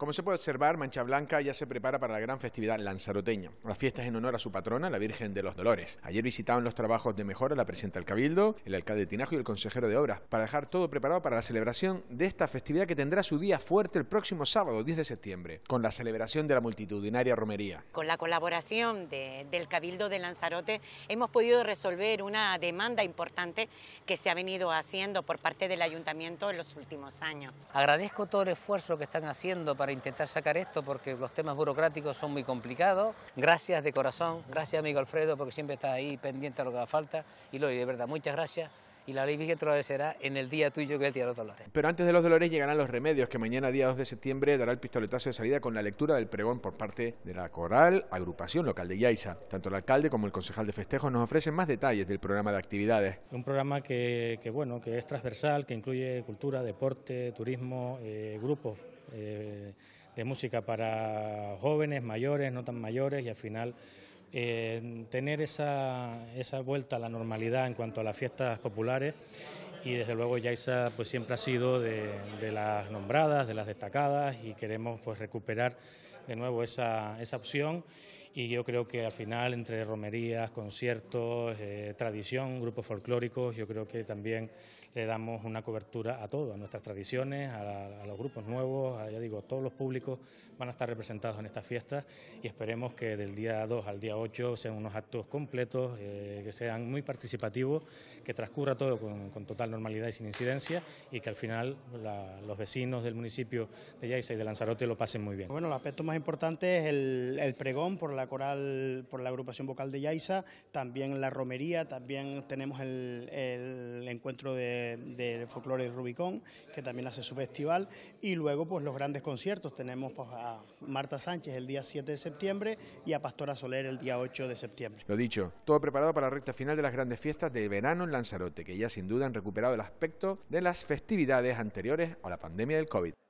Como se puede observar, Mancha Blanca ya se prepara para la gran festividad lanzaroteña. ...las fiestas en honor a su patrona, la Virgen de los Dolores. Ayer visitaban los trabajos de mejora la presidenta del Cabildo, el alcalde de Tinajo y el consejero de Obras, para dejar todo preparado para la celebración de esta festividad que tendrá su día fuerte el próximo sábado 10 de septiembre, con la celebración de la multitudinaria romería. Con la colaboración del Cabildo de Lanzarote hemos podido resolver una demanda importante que se ha venido haciendo por parte del Ayuntamiento en los últimos años. Agradezco todo el esfuerzo que están haciendo para para intentar sacar esto porque los temas burocráticos son muy complicados. Gracias de corazón, gracias amigo Alfredo porque siempre estás ahí pendiente a lo que haga falta y lo de verdad, muchas gracias y la ley vigente lo será en el día tuyo que es el día de los dolores. Pero antes de los dolores llegarán los remedios, que mañana día 2 de septiembre dará el pistoletazo de salida con la lectura del pregón por parte de la coral agrupación local de Yaiza. Tanto el alcalde como el concejal de festejos nos ofrecen más detalles del programa de actividades. Un programa que, bueno, que es transversal, que incluye cultura, deporte, turismo, eh, grupos. Eh, de música para jóvenes, mayores, no tan mayores y al final tener esa, esa vuelta a la normalidad en cuanto a las fiestas populares y desde luego Yaisa pues siempre ha sido de, de, las nombradas, de las destacadas y queremos pues recuperar de nuevo esa, esa opción y yo creo que al final entre romerías, conciertos, eh, tradición, grupos folclóricos, yo creo que también le damos una cobertura a todo, a nuestras tradiciones, a, los grupos nuevos, ya digo, todos los públicos van a estar representados en estas fiestas y esperemos que del día 2 al día 8 sean unos actos completos, eh, que sean muy participativos, que transcurra todo con, total normalidad y sin incidencia y que al final los vecinos del municipio de Yaisa y de Lanzarote lo pasen muy bien. Bueno, el aspecto más importante es el, el pregón por la coral, por la agrupación vocal de Yaisa, también la romería, también tenemos el, encuentro de, de folclore Rubicón, que también hace su festival, y luego pues los grandes conciertos, tenemos pues, a Marta Sánchez el día 7 de septiembre y a Pastora Soler el día 8 de septiembre. Lo dicho, todo preparado para la recta final de las grandes fiestas de verano en Lanzarote, que ya sin duda han recuperado el aspecto de las festividades anteriores a la pandemia del COVID.